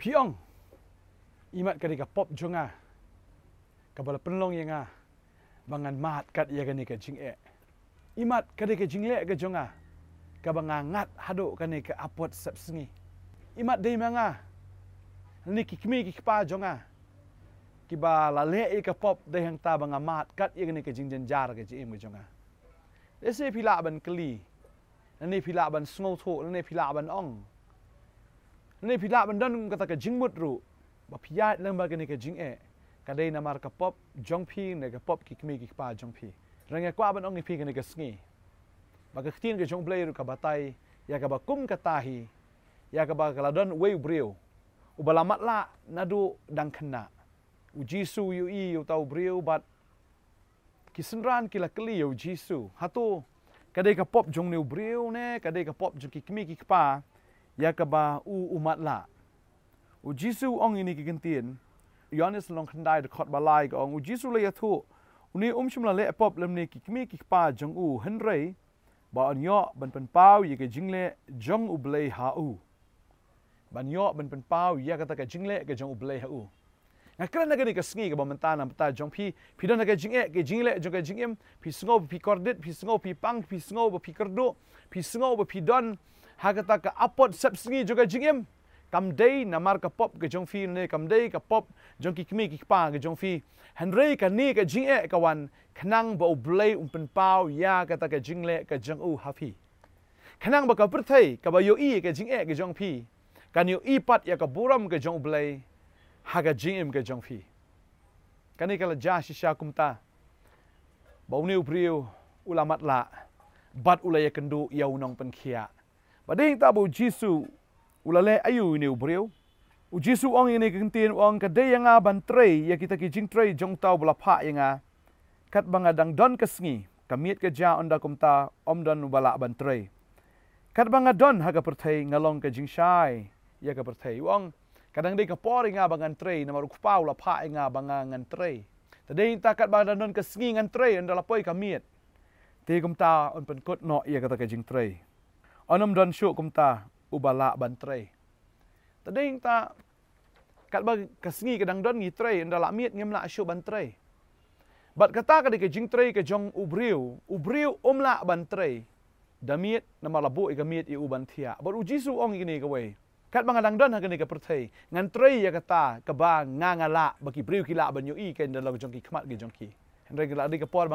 piong imat ka pop junga ka bala penlong yanga bangan mahat kat ya ka jing e imat ka jing le ka junga ka banga ngat hado ka apot sap sengi imat dei manga ni ki kmi ki pa junga ki ba la le e ka pop dei hang ta banga mahat kat ya ka nika jing jen jar ka ji e mu junga ese pila ban kli ni pila ban smol tho ni pila ban ong Nanti pila bandan kung kata ka jing mut ru, ba pia eh. lang ba kini ka jing e, kadai namar ka pop jong pi ne ka pop kik me kik pa jong pi. Rang ya kwa ban ong pi kini ka sngi. Ba ka ktin ka jong player ka batai, ya ka ba kum ka tahi, ya ka ba ka ladon wei brio. U balamat la nadu dang kena. U jisu yu i yu tau brio bat kisenran kila keli yu jisu. Hatu kadai ka pop jong ne brio ne, kadai ka pop jong kik me kik pa. ยากบาอูอุมัตลาอูจิสูองอินิกิกันเตียนยอนิสลองขันได้ขอดบาลายกองอูจิสูเลยทูนี่อุ้มชุมละเละปอบเลมเนกิกมีกิกปาจงอูฮันเรยบาอันยอบันเป็นเป้ายากจิงเลจงอูเบลฮาอูบันยอบันเป็นเป้ายากตะกจิงเลกจงอูเบลฮาอูนักเรียนนักเรียนก็สิงกับมันตานับตาจงพี่พี่ดอนักเ็จิงเอกจิงเล่จงกจิงเอ็มพี่สงบพี่กอดดิดพี่สงบพี่ปังพี่สงบพี่กระดูพี่สงบพี่ดอน hakata ka apot sep singi joga jingem. kam dei namar ka pop ke jong fi ne kam dei ka pop jong ki kmi ki pa ke jong fi henre ka ni ka jing e ka wan khnang ba ublei um pen pau ya ka ta ka jingle ka jong u hafi khnang ba ka prthai ka ba yo i ke jing e ke jong fi kan yo i pat ya ka buram ke jong ublei ha ka jing im ke jong fi kan ikala ja shi sha kum ta ba u ne u priu ulamat la bat ulai kendu ya unong pen khia pada yang tahu Jisu ulale ayu ini ubriu. U Jisu ang ini kentin orang kedai yang aban tray ya kita kijing tray jong tau bola pa yang a kat bangga dang don kesni kamiat kerja anda kumta om don bola aban tray. Kat bangga don haga pertai ngalong kijing shy ya ka pertai uang kadang dia kapor yang aban trei nama rukpa ulah pa yang aban ngan trei. Tadi yang takat bangga don kesni ngan tray anda lapoi kamiat. Tiga kumta on penkut no ya kata kijing tray. Onam don syuk kum ubala ban trei. Tadi yang ta kat ba kasngi kadang don ngi trei nda la miet ngem la syuk ban trei. Bat kata ka dik jing trei ke jong ubriu, ubriu um la ban trei. Damiet nama labu i miat iu ban tiak, Bat u jisu ong ini ka wei. Kat ba kadang don ha kene ka pertei, ngan trei ya kata ka ba nga nga la ba ki briu ban yu i ke nda la jong ki kmat ge jong ki. Hendrai gila dik ka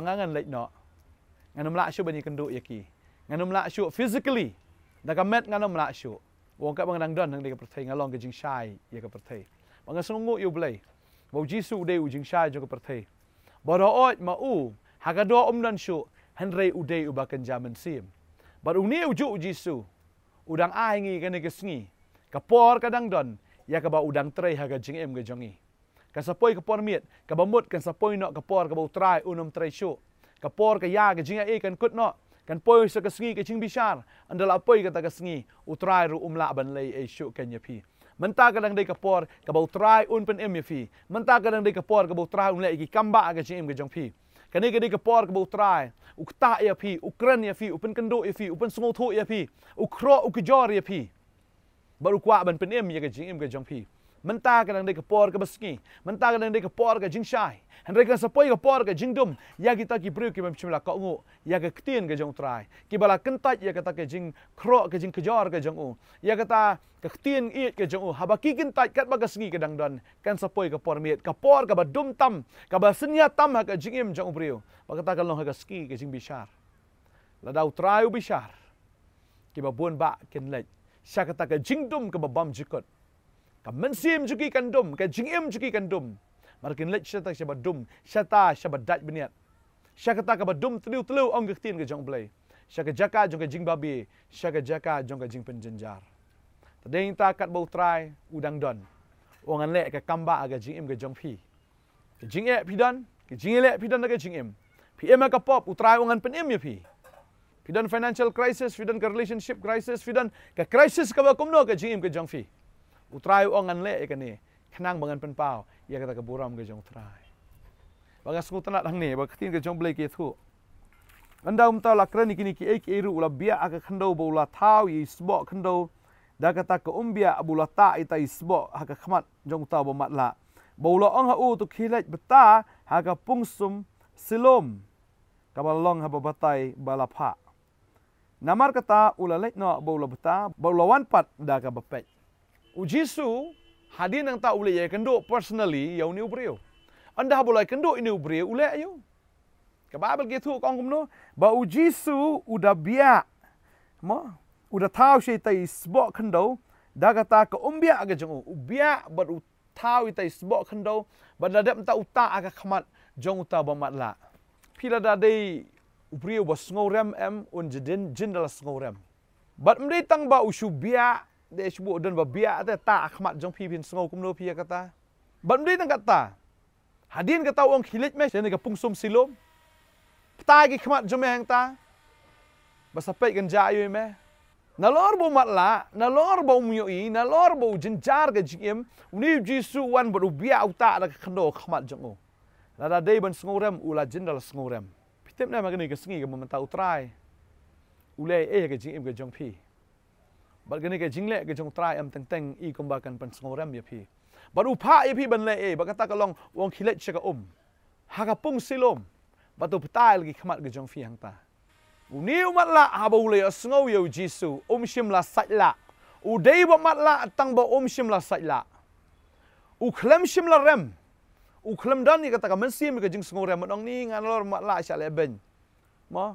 Ngan um la syuk ban i kenduk ya ki. Ngan um la syuk physically da ka met ngano mla shu wong ka bang dang don hang de ka prathai ngalong ke jing shai ye ka prathai bang sung ngo yu blai bo ji de u jing shai jo ka prathai bo ro oj ma u ha ka do om dan shu hen re u de u ba kan jam en sim bar u ni u ju u ji su u ngi ka ne ka sngi ka por ka dang don ya ka ba udang dang tre ha ka jing em ga jongi ka sapoi ka por miet ka ba mut kan ka sapoi no ka por ka ba u trai u nom tre shu ka por ka ya ka jing a e kan kut no kan poi sa ka sngi ka ching bishar an la poi ka ta ka sngi utrai ru umla ban lei e shu ka nyapi menta ka dang dei ka por ka ba utrai un pen em yapi menta ka dang dei ka por ka ba utrai un lei ki kamba ka ching em ka jong pi ka ne ka dei ka por ka ba utrai ukta yapi ukran yapi upen kendo yapi upen sngo tho yapi ukro ukjor yapi baru kwa ban pen em ya ka ching em ka jong pi mentah ke dalam dia kepor ke besi mentah ke dalam dia kepor ke jingshai hendak ke sepoi kepor ke jingdum ya kita ki priu ki macam la kau ya ke ketin ke jong trai ki bala kentat ya kata ke jing kro ke jing kejar ke jong ya kata ke ketin iet ke jong haba ki kentat kat baga segi ke dangdan kan sepoi kepor miet kepor ke badum tam ke basenya tam ha ke jingim jong priu ba kata ke long ke segi ke jing bisar la dau trai u bisar ki ba bon ba ken lek sya kata ke jingdum ke babam jikot ka mensim juki kan dum ka jingim juki kan dum mar kin let shata shaba dum shata shaba dat beniat shakata ka dum tlu tlu ong gtin ke jong blai shaka jaka jong ke jing babi shaka jaka jong ke jing penjenjar tadeng ta kat bau try udang don ong an lek ka kamba aga jingim ke jong phi ke jing e dan, ke jing e dan ge jingim phi ema ka pop utrai ong an penim ye ya phi Phi dan financial crisis, fidan ke relationship crisis, fidan ke crisis ke bakumno ke jingim ke jong phi utrai uang an le ya kan ni kenang bangan pen pau ya kata keburam ke jong utrai baga sku tanak hang ni baga tin ke jong blek itu anda umta la kreni kini ki ek eru ula bia aka khando bo ula thau i sbo khando da kata ke umbia abula ta um ita i sbo aka ha khmat jong ta bo mat la bo ula ang ha u tu khilaj beta aka ha pungsum silom kabalong ha babatai balapha namar kata ula lek no bo ula beta bo ula wan pat da ka bepek Uji su, hadir nang tak boleh yai kenduk personally yau ni ubrio. Anda boleh kenduk ini ubrio ulai ayo. Kebabel gitu kong kumno, ba uji su uda biak. Mo, uda tahu si tai sbok kendo, dah kata ke umbia aga jengu. Ubia bat tahu si itai sbok kendo, ba da dap ntak uta agak kemat jeng uta ba matla. Pila da dei ubrio ba sengorem em, un jedin jindala sengorem. Bat mdei tang ba usubia biak, de chbu don ba bia ta ta akhmat jong phi sngo kum lo phi kata ban ri nang kata hadin kata ong khilit me se ne ga pung sum silom ta gi khmat jong me hang ta ba sa pe gan ja yu me na lor bo mat la na lor bo myo i na lor bo jin jar ga ji em ni ji su wan ba ru bia u ta la khno khmat jong o la da dei ban sngo rem u la jin dal sngo rem pitem na ma ga ni ga sngi ga mo ta u trai ule e eh ga ji em ga jong phi bagi gani ke jingle ke jong try am teng teng i kumba kan pan song ram yapi bat upa i pi ban le e bat kata ka long wong khilet che um ha ka pung silom bat up tail gi khmat ge jong fi hang ta u ni u mat la ha ba u le a ya sngo yo jisu um shim la sat la u dei ba mat la tang ba um shim la sat la u khlem shim la rem u khlem dan ni kata ka mesim ke jing song ram dong ni ngan lor mat la sha le ben ma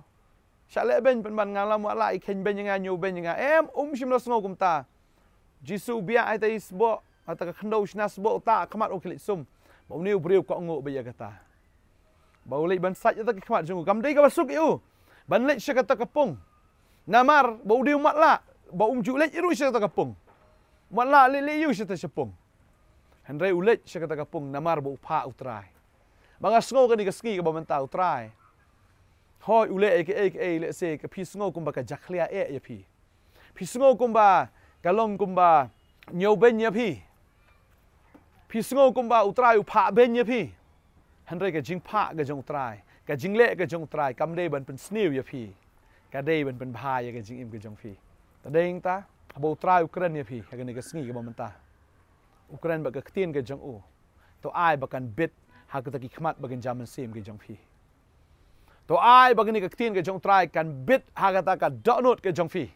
ชาเลเบนเป็นบันงานละมัวลายเข็นเบนยังไงอยู่เบนยังไงเอ็มอุ้มชิมลสงกุมตาจิสูเบียไอตสบอตะกันดชนะสบอตาขมัดโอเคลิซุมบ่าวนิวบริวก็งบยกตาบ่าวเลบันสัจตะกขมัดจงกุมดีก็สุกอยู่บันเลชกตะกะปงนามารบ่าวดิวมัดละบ่าวอุ้มจุเลจิรูชกตะกะปงมัดละเลเลยูชตะชปงฮันไรอุเลชกตะกะปงนามารบ่าวพาอุตรายบางสงกันนี่ก็สกีก็บ่มันตาอุตรายฮอยอุเลเอกเอกเอเลเซกพิสงกุมบากะจักเลียเอเอพีพิสงกุมบากะลงกุมบาเนยเบญยพีพิสงกุมบาอุตรายุผาเบญยพีฮันเรกะจิงผากะจงตรายกะจิงเลกะจงตรายกัำเดบันเป็นสเนียวยพีกัะเดบันเป็นพายกะจิงอิมกะจงพีแต่เดงตาอาบอตรายุเครนยพีกะนิกะสนีกะบอมันตาอุเครนบะกะขต้นกะจงอูตออายบะกันเบ็ดหากตะกิขมัดบะกันจามันซีมกะจงพี to ai bagini ke tin ke jong try kan bit ha kata ka download ke jong fi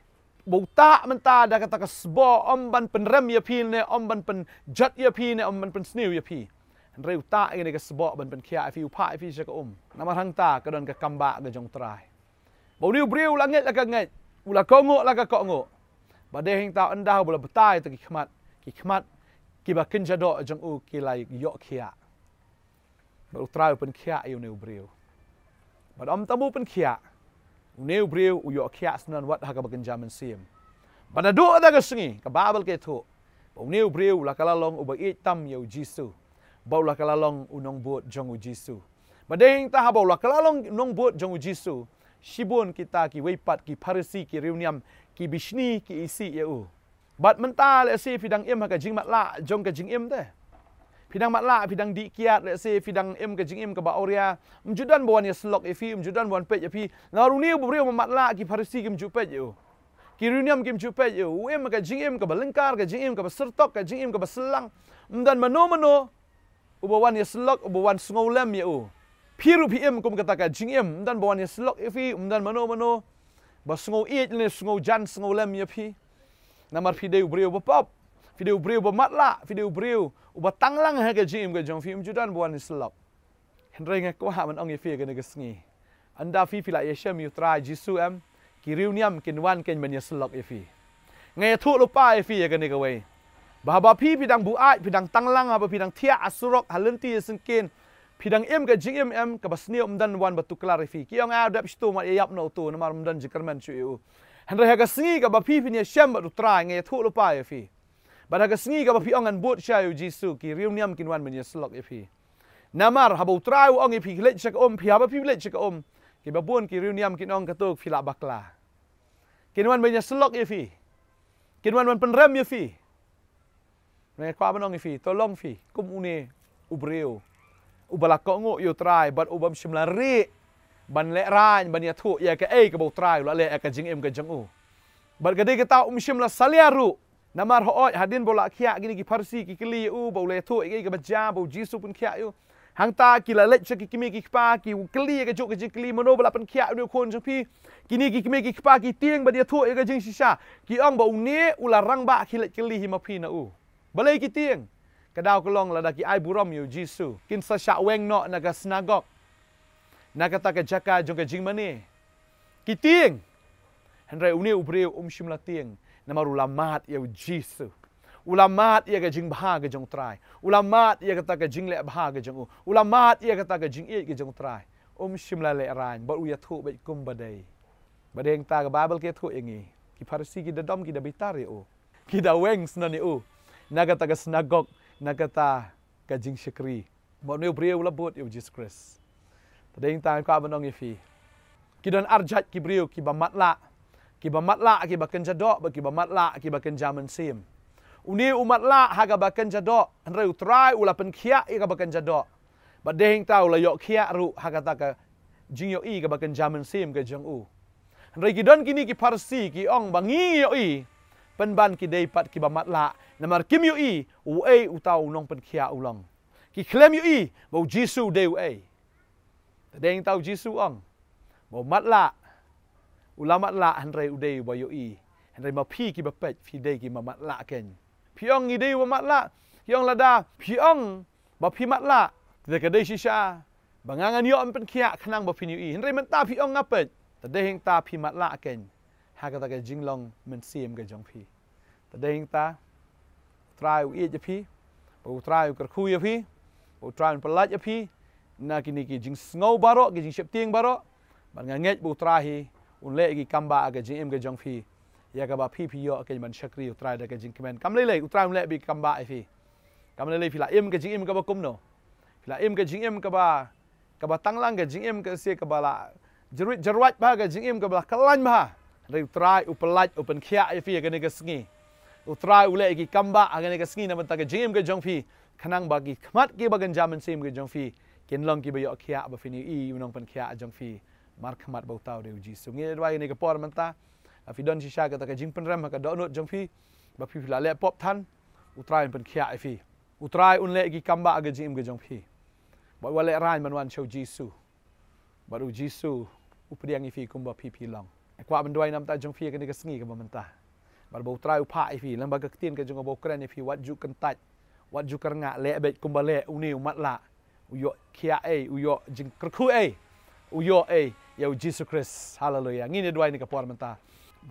bauta menta da kata ka sbo om ban pen rem ye pi ne om ban pen jat ye pi ne om ban pen sniu ye pi rei uta ini ke sbo ban pen kia e fi pa e fi se ka um na mar hang ta ka don ka kamba ke jong try bau ni bri u langet la ka ngai u la ko ngo la ka ko ngo ba de hing ta anda bu la betai te ki khmat ki khmat ki ba kin ja do e jong u ki lai yo kia bau try pen kia ayu ne u bri u มาดอมตะมูเป็นเขียอุเนวบริวอุยอกเขียสนันวัดฮากบกินจามันซีมบัดดูอะไรกันสิงีกับบาเบลเกทุอุเนวบริวลักลาลองอุบะอิตัมเยวจิสูบ่าวลักลาลองอุนงบวดจงอุจิสูบัดเองถ้าบ่าวลักลาลองนงบวดจงอุจิสูชิบุนกิตากิเวปัดกิพารซีกิริวเนียมกิบิชนีกิอิซีเยอูบัดมันตาเลสีพิดังเอ็มฮากจิงมัดละจงกับจิงเอ็มเด้ pidang matla pidang dikiat let's say pidang em ke jing em ke baoria mjudan bon ye ya slok ifi ya mjudan bon pe ifi ya na runi bu bri matla ki farisi kim jupe yo ki runiam kim jupe yo u. ma ke jing em ke balengkar ke jing em ke besertok ke jing em ke beselang mdan mano mano ubawan ye slok ubawan sungolam ye u. piru pi em kum kata ke jing em mdan bon ye slok ifi mdan mano mano ba sungo iet ne sungo jan sungolam ye pi namar pi de ubri ubapop Fideu breu bermatlak, video breu Uba tanglang hai ke jim ke jong fim um judan buan ni selok. Hendra inga kwa haman ongi e fia ke negas ngi. Anda fi fila ya shem yu trai jisu em. Ki riu niam kin wan ken man ya selok ya e fi. Ngay ya thuk lupa ya e fi ya ke nega wei. Bahaba pi pidang buat, dang tanglang apa dang tiak asurok halenti ya sengkin. Pidang im ke jim em ke basni om dan wan batu kelar ya fi. Ki yang ayah dap shtu mat ya yap na utu namar dan jikerman cu yu. Hendra hega sengi ke bapi pinya shem batu trai ngay ya thuk lupa ya fi. Bạn hãy sáng gặp phía ông ăn bút cha yêu Giêsu kỳ riêu niệm kinh văn mình Namar hà ha bầu trai u ông ý phi lệ om, ôm phi hà ha bà phi lệ chắc ôm kỳ bà buôn kỳ riêu niệm kinh ông kato phi lạ bạc la. Kinh văn mình sẽ lọc ý phi. Kinh văn mình phân rèm ý phi. Mình khóa bà nông ý phi. Tô lòng phi. Cùng u nê u bril. U bà lạc ngộ yêu trai bà u bàm xìm la rì. Bàn lẽ jing em kè jang u. Bà gà đi kè tao um xìm la namar ho oi hadin bola khia gini ki farsi ki kli u bole tho ege ga ja bo jisu pun khia yu hangta ki la le chaki kimi ki pa ki u kli ge chok ji kli mono bola pun khia ru khon jopi kini ki kimi ki pa ki tieng ba dia tho ege jing sisha ki ang ba u ne u la rang ba khile kli hi ma phi na u bale ki tieng ka dau ko long la da ki ai buram yu jisu kin sa sha weng no na ga snagok na ka ta ka jaka jong ge jing mani ki tieng hendrai uni ubre um shimla tieng namar ulamat ya Jesus. Ulamat ia gajing bahagia jong trai. Ulamat ia kata gajing le bahagia jong u. Ulamat ia kata gajing iya gajong trai. Om um shim le rain. Bar ya thu bai kum badai. Badai yang ta ke Bible ke thu ingi. Ki parisi ki da dom ki da bitar ya u. Ki da weng senani u. Na kata ga senagok. Na kata gajing syekri. Bar ni ubriya ula buat ya Jesus Christ. Badai yang ta ke abanong ifi. Ki don arjat ki briyo ki ba matlak ki ba mat la ki ba kenja do ba ki ba mat ki ba kenja men sim uni umat la ha ga ba kenja do andre u try u la pen khia i ga ba kenja do ba de hing ta la yo khia ru ha ga ta ka jing yo i ga ba kenja men sim ga jang u andre ki don kini ki parsi ki ong ba ngi yo i pen ban ki dei pat ki ba mat na mar kim yo i u ei u ta nong pen khia u long ki klem yo i ba u jisu de u ei de hing ta jisu ong ba mat ulamat la hanrei udei bayo i hanrei ma phi ki bapet phi dei ki mamat la ken phiong i dei mamat la yong lada phiong ba phi mat la de ka dei shisha bangangan yo ampen khia khanang ba phi ni i hanrei man ta phiong nga pet ta dei heng ta phi mat la ken ha ka ta ka jinglong men siem ka jong phi ta dei heng ta trai u ye phi ba u trai u kar khu ye phi u trai un palaj ye phi na kini ki jing snow baro ki jing shepting baro ban nga ngej bu trai un le gi kamba ga jing em ga jong phi ya ga ba phi phi yo ke man shakri utra da ga jing kemen kam le utra le bi kamba e phi kam le le phi la em ga jing im ga ba kum no phi la em ga jing im ga ba ga ba tang lang ga jing im ga se ga ba la jerwit jerwat ba ga jing im ga ba kalan ma re utra u pelaj u pen khia e phi ga ne ga sngi utra u gi kamba ga ne ga sngi na ba ta ga jing em ga jong phi khanang ba gi khmat ge ba gan jam sim ga jong phi kin long ki ba yo khia ba phi ni i u nong pen jong phi mark mat bau tau deu ji so ngi dwa ni ke por menta afi don ji sha ka ta ka jing pen ram ka do not jong fi ba fi la pop than utrai pen khia fi utrai un le gi kamba ga jim ga jong fi ba wale rai man wan Jisu. Baru Jisu ba ru ji su u pri ang fi kum ba fi fi long e kwa ben dwa nam ta jong fi ka ni ka sngi ka ba menta utrai u fi lam ba ka tin ka bau ba kran fi wat ju kan tat wat ju kar nga le be kum ba le u ni jing kru ai u yo yau Jesus Christ. Hallelujah. Ngine dwai ni kapuar menta.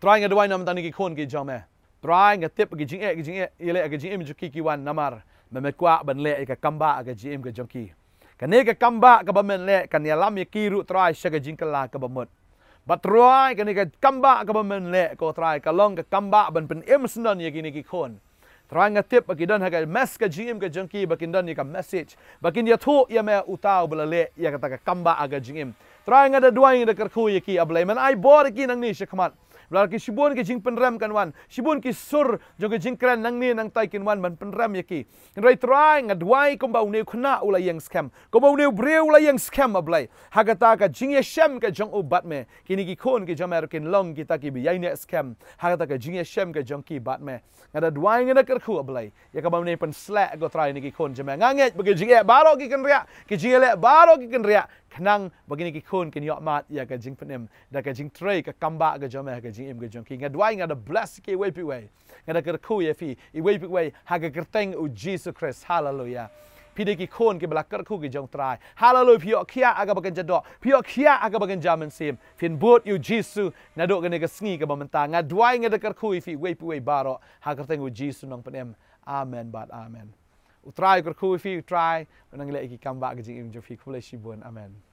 Try nga dwai namta ni eh. ki kon ki jame. Try nga tip ki jing e ki jing e ile ki jing e mi chuki ki wan namar. Me me kwa ban le ka kamba ka jim ka jonki. Ka ne ka kamba ka ba men le ka ni alam ki ru trai sha ka jing kala ka ba mot. Ba trai ka ne ka kamba ka ba men le ko trai ka long ka kamba ban pen em sunan ye ki ni ki kon. Try nga tip ki don ha ka mes ka jim ka jonki ba kin don ni ka message. Ba kin ya thu ya me utau bla le ya ka ta ka kamba ka jim. Terang ngada dua yang ada kerku ya ki ablay. Men ai bor ki nang ni syakmat. Belar ki sibun ki jing penrem kan wan. Sibun ki sur jong ki jing kren nang ni nang tai kin wan ban penrem ya ki. Kan rai terai ngad wai kom bau ne kuna ula yang scam. Kom bau ne bre ula yang scam ablay. Hagata ka jing ye shem ka jong ubat me. Kini ki kon ki jamer kin long ki taki bi yai ne scam. Hagata ka jing ye shem ka jong ki bat me. ngada dua yang ngad kerku ablay. Ya ka bau ne pen slack go try niki ki kon jamer. Ngangit bagi jing ye baro ki kan ria. Ki jing ye le baro ki kan ria khnang bagini ki khun ki yok mat ya ka jing phnem da ka jing trei ka kamba ga jome ka jing im ga jong ki ngadwai ngad bless ki way pi way ngad ka ku ye fi i way pi way ha ga ker teng u jesus christ hallelujah pide ki khun ki blakkar khu ki jong trai hallelujah pi yok khia aga bagen jado pi yok khia aga bagen jamen sim fin boot u jesus na do gane ga sngi ka ba menta ngadwai ngad ka ku fi way pi baro ha ker teng u jesus nong phnem amen bat amen try ko khu fi try nang le ki kam ba ge jing jo fi khu le shi bon amen